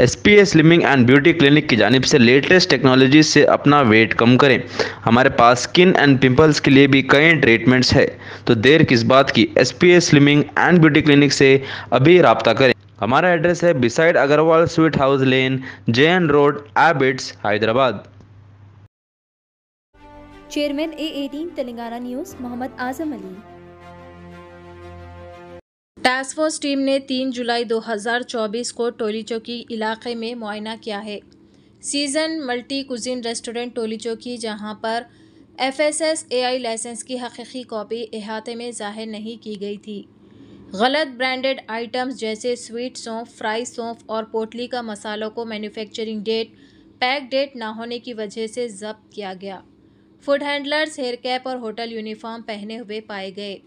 S P A and beauty clinic की जानब से लेटेस्ट टेक्नोलॉजी से अपना वेट कम करें हमारे पास स्किन एंड पिंपल्स के लिए भी कई ट्रीटमेंट्स है तो देर किस बात की S P A and beauty clinic से अभी रबता करें हमारा एड्रेस है beside Agarwal sweet house lane J N road Abids Hyderabad chairman A eighteen Telangana news Mohammed Azam Ali task force team ने 3 जुलाई 2024 को टोली चौकी इलाके में मुआयना किया है season multi cuisine restaurant Toli Chowki जहां पर F S S A I licence की हकीकी कॉपी अहाते में जाहिर नहीं की गई थी गलत ब्रांडेड आइटम्स जैसे स्वीट सौंफ फ्राई सौंफ और पोटली का मसालों को मैन्युफैक्चरिंग डेट पैक डेट ना होने की वजह से जब्त किया गया फूड हैंडलर्स हेयर कैप और होटल यूनिफॉर्म पहने हुए पाए गए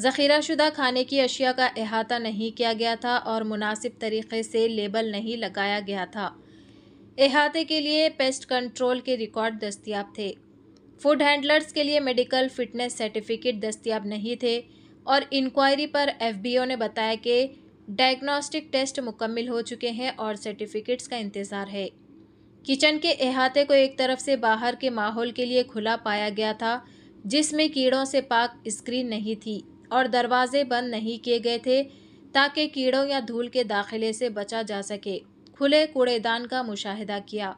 ज़ख़ीरा शुदा खाने की अशिया का अहाता नहीं किया गया था और मुनासिब तरीक़े से लेबल नहीं लगाया गया था अहाते के लिए पेस्ट कंट्रोल के रिकॉर्ड दस्तियाब थे फूड हैंडलर्स के लिए मेडिकल फिटनेस सर्टिफिकेट दस्तियाब नहीं थे और इंक्वायरी पर एफबीओ ने बताया कि डायग्नोस्टिक टेस्ट मुकम्मल हो चुके हैं और सर्टिफिकेट्स का इंतज़ार है किचन के अहाते को एक तरफ से बाहर के माहौल के लिए खुला पाया गया था जिसमें कीड़ों से पाक स्क्रीन नहीं थी और दरवाजे बंद नहीं किए गए थे ताकि कीड़ों या धूल के दाखिले से बचा जा सके खुले कूड़ेदान का मुशाहिदा किया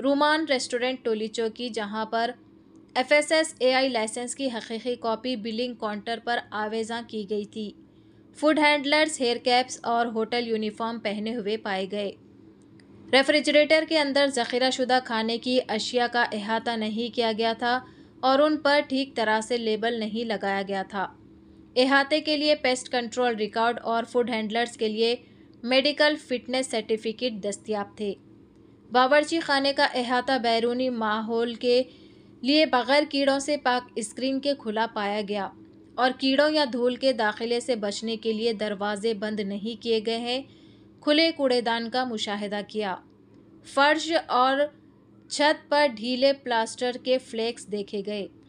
रूमान रेस्टोरेंट टोलीचो की जहां पर F S S A I licence की हकीकी कॉपी बिलिंग काउंटर पर आवेजा की गई थी फूड हैंडलर्स हेयर कैप्स और होटल यूनिफॉर्म पहने हुए पाए गए रेफ्रिजरेटर के अंदर जखीराशुदा खाने की अशिया का अहाता नहीं किया गया था और उन पर ठीक तरह से लेबल नहीं लगाया गया था अहाते के लिए पेस्ट कंट्रोल रिकॉर्ड और फूड हैंडलर्स के लिए मेडिकल फिटनेस सर्टिफिकेट दस्तियाब थे बावर्ची खाने का अहाता बैरूनी माहौल के लिए बगैर कीड़ों से पाक स्क्रीन के खुला पाया गया और कीड़ों या धूल के दाखिले से बचने के लिए दरवाजे बंद नहीं किए गए हैं खुले कूड़ेदान का मुशाहिदा किया फर्श और छत पर ढीले प्लास्टर के फ्लेक्स देखे गए